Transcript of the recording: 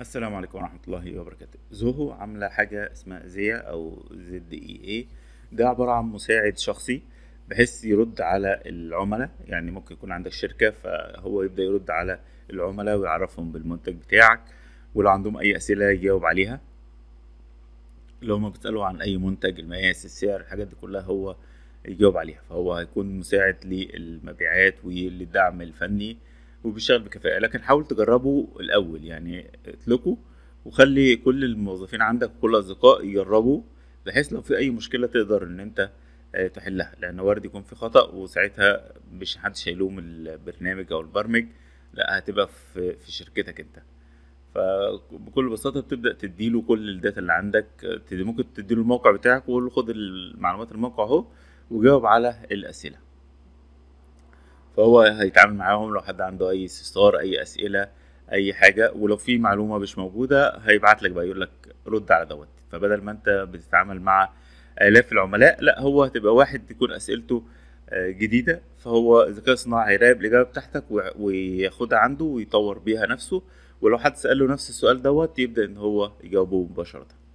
السلام عليكم ورحمة الله وبركاته زوهو عاملة حاجة اسمها زيا أو زد إي إي ده عبارة عن مساعد شخصي بحيث يرد على العملاء يعني ممكن يكون عندك شركة فهو يبدأ يرد على العملاء ويعرفهم بالمنتج بتاعك ولو عندهم أي أسئلة يجاوب عليها لو ما بتسألوا عن أي منتج المقاس السعر الحاجات دي كلها هو يجاوب عليها فهو هيكون مساعد للمبيعات وللدعم الفني وبيشتغل بكفاءه لكن حاول تجربه الاول يعني اطلقه وخلي كل الموظفين عندك وكل الاصدقاء يجربوا بحيث لو في اي مشكله تقدر ان انت آه، تحلها لان وارد يكون في خطا وساعتها مش حدش هيلوم البرنامج او البرمج لا هتبقى في شركتك انت فبكل بساطه بتبدا تديله كل الداتا اللي عندك ممكن تديله الموقع بتاعك وقول خد المعلومات الموقع اهو وجاوب على الاسئله فهو هيتعامل معاهم لو حد عنده اي استفسار اي اسئله اي حاجه ولو في معلومه مش موجوده هيبعت لك بقى يقول لك رد على دوت فبدل ما انت بتتعامل مع الاف العملاء لا هو هتبقى واحد تكون اسئلته آه، جديده فهو الذكاء الصناعي هيراقب الاجابه بتاعتك وياخدها عنده ويطور بيها نفسه ولو حد ساله نفس السؤال دوت يبدا ان هو يجاوبه مباشره